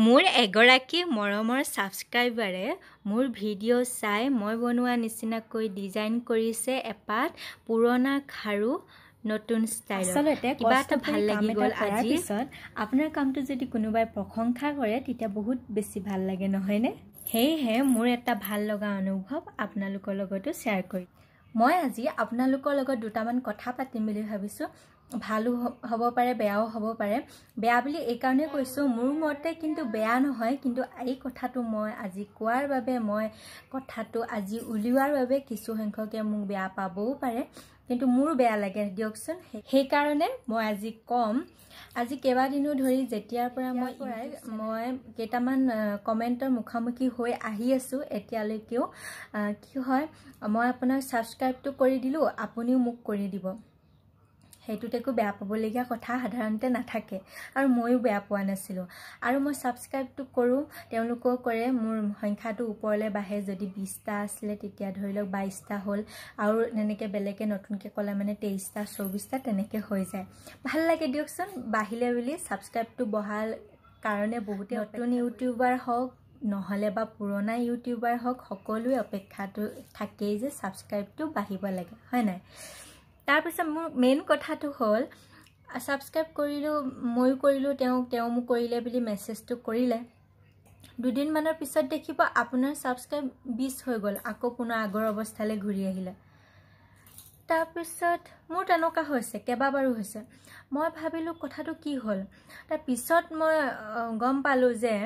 মোৰ এগৰাকী মৰমৰ ছাবস্ক্ৰাইবাৰে মোৰ ভিডিঅ' চাই মই বনোৱা নিচিনাকৈ ডিজাইন কৰিছে এপাত পুৰণা খাৰু নতুন ষ্টাইল আচলতে কিবা এটা ভাল লাগি গ'ল আজিৰ পিছত আপোনাৰ কামটো যদি কোনোবাই প্ৰশংসা কৰে তেতিয়া বহুত বেছি ভাল লাগে নহয়নে সেয়েহে মোৰ এটা ভাল লগা অনুভৱ আপোনালোকৰ লগতো শ্বেয়াৰ কৰিম মই আজি আপোনালোকৰ লগত দুটামান কথা পাতিম বুলি ভাবিছোঁ ভালো হ'ব পাৰে বেয়াও হ'ব পাৰে বেয়া বুলি এইকাৰণে কৈছোঁ মোৰ মতে কিন্তু বেয়া নহয় কিন্তু এই কথাটো মই আজি কোৱাৰ বাবে মই কথাটো আজি উলিওৱাৰ বাবে কিছুসংখ্যকে মোক বেয়া পাবও পাৰে কিন্তু মোৰো বেয়া লাগে দিয়কচোন সেইকাৰণে মই আজি ক'ম আজি কেইবাদিনো ধৰি যেতিয়াৰ পৰা মই মই কেইটামান কমেণ্টৰ মুখামুখি হৈ আহি আছোঁ এতিয়ালৈকেও কি হয় মই আপোনাক ছাবস্ক্ৰাইবটো কৰি দিলোঁ আপুনিও মোক কৰি দিব সেইটোত একো বেয়া পাবলগীয়া কথা সাধাৰণতে নাথাকে আৰু ময়ো বেয়া পোৱা নাছিলোঁ আৰু মই ছাবস্ক্ৰাইবটো কৰোঁ তেওঁলোকেও কৰে মোৰ সংখ্যাটো ওপৰলৈ বাঢ়ে যদি বিছটা আছিলে তেতিয়া ধৰি লওক বাইছটা হ'ল আৰু তেনেকৈ বেলেগে নতুনকৈ ক'লে মানে তেইছটা চৌবিছটা তেনেকৈ হৈ যায় ভাল লাগে দিয়কচোন বাঢ়িলে বুলি ছাবস্ক্ৰাইবটো বঢ়াল কাৰণে বহুতে নতুন ইউটিউবাৰ হওক নহ'লে বা পুৰণা ইউটিউবাৰ হওক সকলোৱে অপেক্ষাটো থাকেই যে ছাবস্ক্ৰাইবটো বাঢ়িব লাগে হয় নাই তাৰপিছত মোৰ মেইন কথাটো হ'ল ছাবস্ক্ৰাইব কৰিলোঁ ময়ো কৰিলোঁ তেওঁ তেওঁ মোক কৰিলে বুলি মেছেজটো কৰিলে দুদিনমানৰ পিছত দেখিব আপোনাৰ ছাবস্ক্ৰাইব বিছ হৈ গ'ল আকৌ পুনৰ আগৰ অৱস্থালৈ ঘূৰি আহিলে তাৰপিছত মোৰ তেনেকুৱা হৈছে কেইবাবাৰো হৈছে মই ভাবিলোঁ কথাটো কি হ'ল তাৰপিছত মই গম পালোঁ যে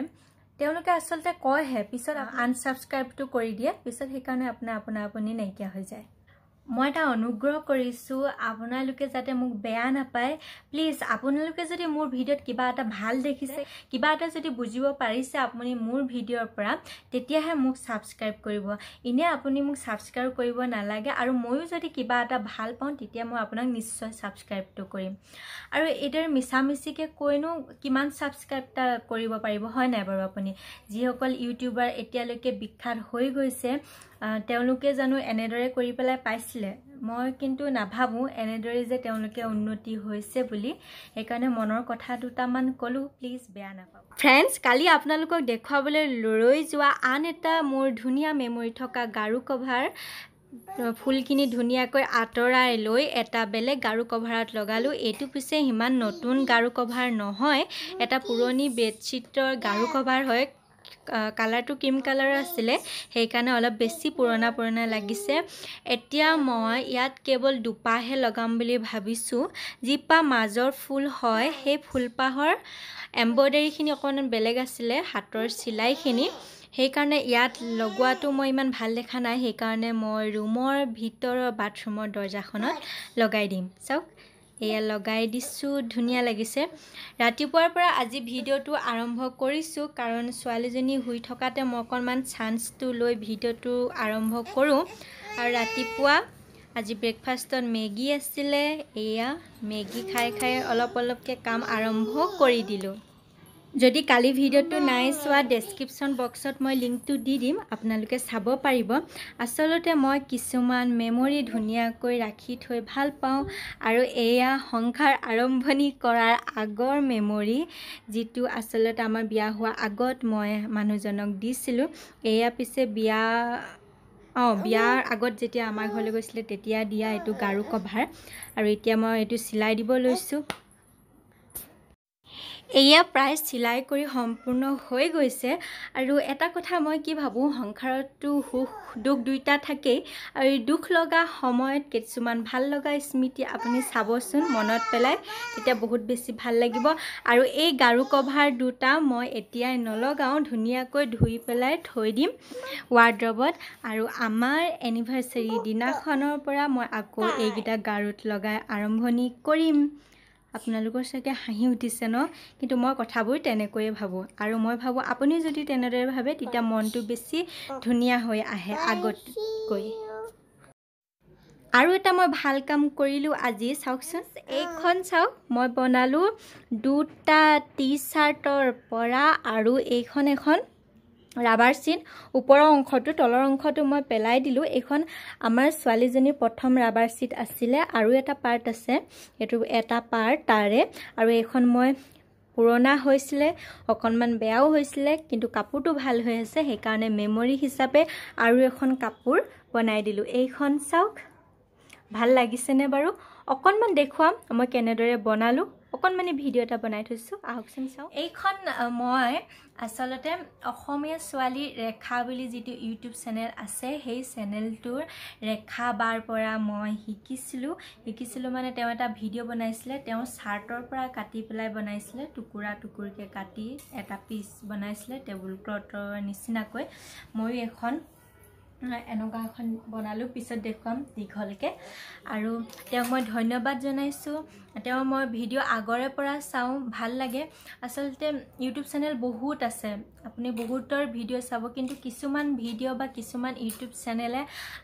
তেওঁলোকে আচলতে কয়হে পিছত আনছাবস্ক্ৰাইবটো কৰি দিয়ে পিছত সেইকাৰণে আপোনাৰ আপোনাৰ আপুনি নাইকিয়া হৈ যায় মই এটা অনুগ্ৰহ কৰিছোঁ আপোনালোকে যাতে মোক বেয়া নাপায় প্লিজ আপোনালোকে যদি মোৰ ভিডিঅ'ত কিবা এটা ভাল দেখিছে কিবা এটা যদি বুজিব পাৰিছে আপুনি মোৰ ভিডিঅ'ৰ পৰা তেতিয়াহে মোক ছাবস্ক্ৰাইব কৰিব এনেই আপুনি মোক ছাবস্ক্ৰাইব কৰিব নালাগে আৰু ময়ো যদি কিবা এটা ভাল পাওঁ তেতিয়া মই আপোনাক নিশ্চয় ছাবস্ক্ৰাইবটো কৰিম আৰু এইদৰে মিছা মিছামিচিকৈ কৈনো কিমান ছাবস্ক্ৰাইব এটা কৰিব পাৰিব হয় নাই বাৰু আপুনি যিসকল ইউটিউবাৰ এতিয়ালৈকে বিখ্যাত হৈ গৈছে তেওঁলোকে জানো এনেদৰে কৰি পেলাই পাইছিলে মই কিন্তু নাভাবোঁ এনেদৰে যে তেওঁলোকে উন্নতি হৈছে বুলি সেইকাৰণে মনৰ কথা দুটামান ক'লোঁ প্লিজ বেয়া নাপাওঁ ফ্ৰেণ্ডছ কালি আপোনালোকক দেখুৱাবলৈ লৈ যোৱা আন এটা মোৰ ধুনীয়া মেমৰি থকা গাৰু কভাৰ ফুলখিনি ধুনীয়াকৈ আঁতৰাই লৈ এটা বেলেগ গাৰু কভাৰত লগালোঁ এইটো পিছে সিমান নতুন গাৰু কভাৰ নহয় এটা পুৰণি বেডশ্বীটৰ গাৰু কভাৰ হয় কালাৰটো ক্ৰীম কালাৰৰ আছিলে সেইকাৰণে অলপ বেছি পুৰণা পুৰণা লাগিছে এতিয়া মই ইয়াত কেৱল দুপাহে লগাম বুলি ভাবিছোঁ যিপাহ মাজৰ ফুল হয় সেই ফুলপাহৰ এম্ব্ৰইডাৰীখিনি অকণমান বেলেগ আছিলে হাতৰ চিলাইখিনি সেইকাৰণে ইয়াত লগোৱাটো মই ইমান ভাল দেখা নাই সেইকাৰণে মই ৰুমৰ ভিতৰৰ বাথৰুমৰ দৰ্জাখনত লগাই দিম চাওক এয়া লগাই দিছোঁ ধুনীয়া লাগিছে ৰাতিপুৱাৰ পৰা আজি ভিডিঅ'টো আৰম্ভ কৰিছোঁ কাৰণ ছোৱালীজনী শুই থকাতে মই অকণমান চান্সটো লৈ ভিডিঅ'টো আৰম্ভ কৰোঁ আৰু ৰাতিপুৱা আজি ব্ৰেকফাষ্টত মেগী আছিলে এয়া মেগী খাই খাই অলপ অলপকৈ কাম আৰম্ভ কৰি দিলোঁ যদি কালি ভিডিঅ'টো নাই চোৱা ডেছক্ৰিপশ্যন বক্সত মই লিংকটো দি দিম আপোনালোকে চাব পাৰিব আচলতে মই কিছুমান মেমৰি ধুনীয়াকৈ ৰাখি থৈ ভাল পাওঁ আৰু এয়া সংসাৰ আৰম্ভণি কৰাৰ আগৰ মেমৰি যিটো আচলতে আমাৰ বিয়া হোৱা আগত মই মানুহজনক দিছিলোঁ এয়া পিছে বিয়া অঁ বিয়াৰ আগত যেতিয়া আমাৰ ঘৰলৈ গৈছিলে তেতিয়া দিয়া এইটো গাৰু কভাৰ আৰু এতিয়া মই এইটো চিলাই দিব লৈছোঁ এয়া প্ৰায় চিলাই কৰি সম্পূৰ্ণ হৈ গৈছে আৰু এটা কথা মই কি ভাবোঁ সংসাৰতটো সুখ দুখ দুয়োটা থাকেই আৰু এই দুখ লগা সময়ত কিছুমান ভাল লগা স্মৃতি আপুনি চাবচোন মনত পেলাই তেতিয়া বহুত বেছি ভাল লাগিব আৰু এই গাৰু কভাৰ দুটা মই এতিয়াই নলগাওঁ ধুনীয়াকৈ ধুই পেলাই থৈ দিম ৱাৰ্ড্ৰবত আৰু আমাৰ এনিভাৰ্চাৰী দিনাখনৰ পৰা মই আকৌ এইকেইটা গাৰুত লগাই আৰম্ভণি কৰিম আপোনালোকৰ চাগে হাঁহি উঠিছে ন কিন্তু মই কথাবোৰ তেনেকৈয়ে ভাবোঁ আৰু মই ভাবোঁ আপুনি যদি তেনেদৰে ভাবে তেতিয়া মনটো বেছি ধুনীয়া হৈ আহে আগতকৈ আৰু এটা মই ভাল কাম কৰিলোঁ আজি চাওকচোন এইখন চাওক মই বনালোঁ দুটা টি চাৰ্টৰ পৰা আৰু এইখন এখন ৰাবাৰ চিন ওপৰৰ অংশটো তলৰ অংশটো মই পেলাই দিলোঁ এইখন আমাৰ ছোৱালীজনীৰ প্ৰথম ৰাবাৰ চিট আছিলে আৰু এটা পাৰ্ট আছে এইটো এটা পাৰ্ট তাৰে আৰু এইখন মই পুৰণা হৈছিলে অকণমান বেয়াও হৈছিলে কিন্তু কাপোৰটো ভাল হৈ আছে সেইকাৰণে মেমৰি হিচাপে আৰু এখন কাপোৰ বনাই দিলোঁ এইখন চাওক ভাল লাগিছেনে বাৰু অকণমান দেখুৱাম মই কেনেদৰে বনালোঁ অকণমানে ভিডিঅ' এটা বনাই থৈছোঁ আহকচোন চাওঁ এইখন মই আচলতে অসমীয়া ছোৱালী ৰেখা বুলি যিটো ইউটিউব চেনেল আছে সেই চেনেলটোৰ ৰেখা বাৰ পৰা মই শিকিছিলোঁ শিকিছিলোঁ মানে তেওঁ এটা ভিডিঅ' বনাইছিলে তেওঁ চাৰ্টৰ পৰা কাটি পেলাই বনাইছিলে টুকুৰা টুকুৰকৈ কাটি এটা পিচ বনাইছিলে টেবুল ক্লথৰ নিচিনাকৈ ময়ো এখন এনেকুৱা এখন বনালোঁ পিছত দেখুৱাম দীঘলকৈ আৰু তেওঁক মই ধন্যবাদ জনাইছোঁ তেওঁ মই ভিডিঅ' আগৰে পৰা চাওঁ ভাল লাগে আচলতে ইউটিউব চেনেল বহুত আছে আপুনি বহুতৰ ভিডিঅ' চাব কিন্তু কিছুমান ভিডিঅ' বা কিছুমান ইউটিউব চেনেলে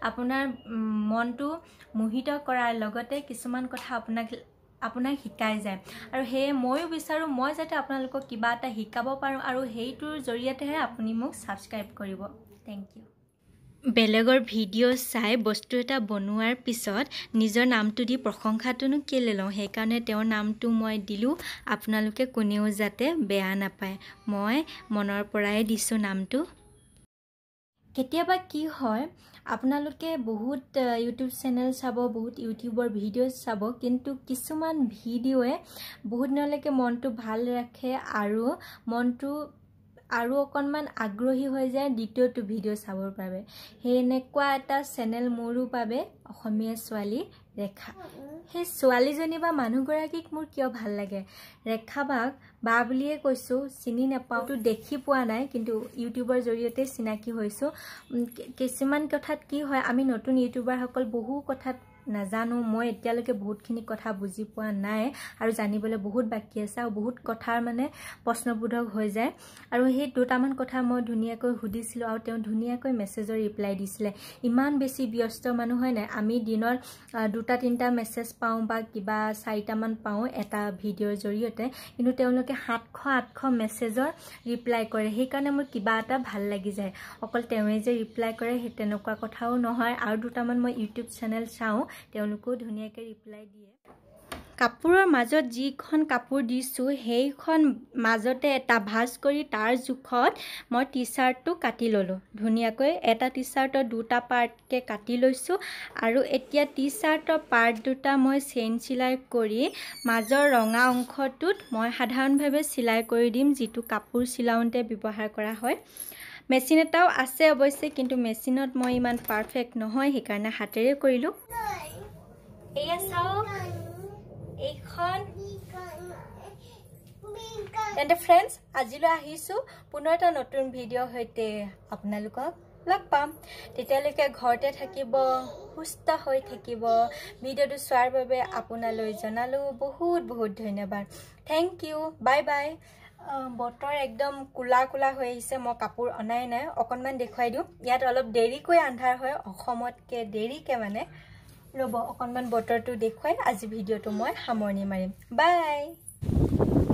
আপোনাৰ মনটো মোহিত কৰাৰ লগতে কিছুমান কথা আপোনাক আপোনাক শিকাই যায় আৰু সেয়ে ময়ো বিচাৰোঁ মই যাতে আপোনালোকক কিবা এটা শিকাব পাৰোঁ আৰু সেইটোৰ জৰিয়তেহে আপুনি মোক ছাবস্ক্ৰাইব কৰিব থেংক ইউ বেলেগৰ ভিডিঅ' চাই বস্তু এটা বনোৱাৰ পিছত নিজৰ নামটো দি প্ৰশংসাটোনো কেলৈ লওঁ সেইকাৰণে তেওঁৰ নামটো মই দিলোঁ আপোনালোকে কোনেও যাতে বেয়া নাপায় মই মনৰ পৰাই দিছোঁ নামটো কেতিয়াবা কি হয় আপোনালোকে বহুত ইউটিউব চেনেল চাব বহুত ইউটিউবৰ ভিডিঅ' চাব কিন্তু কিছুমান ভিডিঅ'ই বহুত দিনলৈকে মনটো ভাল ৰাখে আৰু মনটো আৰু অকণমান আগ্ৰহী হৈ যায় দ্বিতীয়টো ভিডিঅ' চাবৰ বাবে সেই এনেকুৱা এটা চেনেল মোৰো বাবে অসমীয়া ছোৱালী ৰেখা সেই ছোৱালীজনী বা মানুহগৰাকীক মোৰ কিয় ভাল লাগে ৰেখা ৰেখাবাক বা বুলিয়ে কৈছোঁ চিনি নাপাওঁতো দেখি পোৱা নাই কিন্তু ইউটিউবৰ জৰিয়তে চিনাকি হৈছোঁ কিছুমান কথাত কি হয় আমি নতুন ইউটিউবাৰসকল বহু কথাত নাজানো মই এতিয়ালৈকে বহুতখিনি কথা বুজি পোৱা নাই আৰু জানিবলৈ বহুত বাকী আছে আৰু বহুত কথাৰ মানে প্ৰশ্নবোধক হৈ যায় আৰু সেই দুটামান কথা মই ধুনীয়াকৈ সুধিছিলোঁ আৰু তেওঁ ধুনীয়াকৈ মেছেজৰ ৰিপ্লাই দিছিলে ইমান বেছি ব্যস্ত মানুহ হয় নাই আমি দিনত দুটা তিনিটা মেছেজ পাওঁ বা কিবা চাৰিটামান পাওঁ এটা ভিডিঅ'ৰ জৰিয়তে কিন্তু তেওঁলোকে সাতশ আঠশ মেছেজৰ ৰিপ্লাই কৰে সেইকাৰণে মোৰ কিবা এটা ভাল লাগি যায় অকল তেওঁৱে যে ৰিপ্লাই কৰে সেই তেনেকুৱা কথাও নহয় আৰু দুটামান মই ইউটিউব চেনেল চাওঁ তেওঁলোকেও ধুনীয়াকৈ ৰিপ্লাই দিয়ে কাপোৰৰ মাজত যিখন কাপোৰ দিছোঁ সেইখন মাজতে এটা ভাজ কৰি তাৰ জোখত মই টি শ্বাৰ্টটো কাটি ল'লোঁ ধুনীয়াকৈ এটা টি শ্বাৰ্টৰ দুটা পাৰ্টকৈ কাটি লৈছোঁ আৰু এতিয়া টি শ্বাৰ্টৰ পাৰ্ট দুটা মই চেইন চিলাই কৰি মাজৰ ৰঙা অংশটোত মই সাধাৰণভাৱে চিলাই কৰি দিম যিটো কাপোৰ চিলাওঁতে ব্যৱহাৰ কৰা হয় মেচিন এটাও আছে অৱশ্যে কিন্তু মেচিনত মই ইমান পাৰফেক্ট নহয় সেইকাৰণে হাতেৰে কৰিলোঁ তেন্তে ফ্ৰেণ্ডছ আজিলৈ আহিছোঁ পুনৰ এটা নতুন ভিডিঅ'ৰ সৈতে আপোনালোকক লগ পাম তেতিয়ালৈকে ঘৰতে থাকিব সুস্থ হৈ থাকিব ভিডিঅ'টো চোৱাৰ বাবে আপোনালৈ জনালোঁ বহুত বহুত ধন্যবাদ থেংক ইউ বাই বাই বতৰ একদম কোলা কোলা হৈ আহিছে মই কাপোৰ অনাই নাই অকণমান দেখুৱাই দিওঁ ইয়াত অলপ দেৰিকৈ আন্ধাৰ হয় অসমতকৈ দেৰিকৈ মানে ৰ'ব অকণমান বতৰটো দেখুৱাই আজি ভিডিঅ'টো মই সামৰণি মাৰিম বাই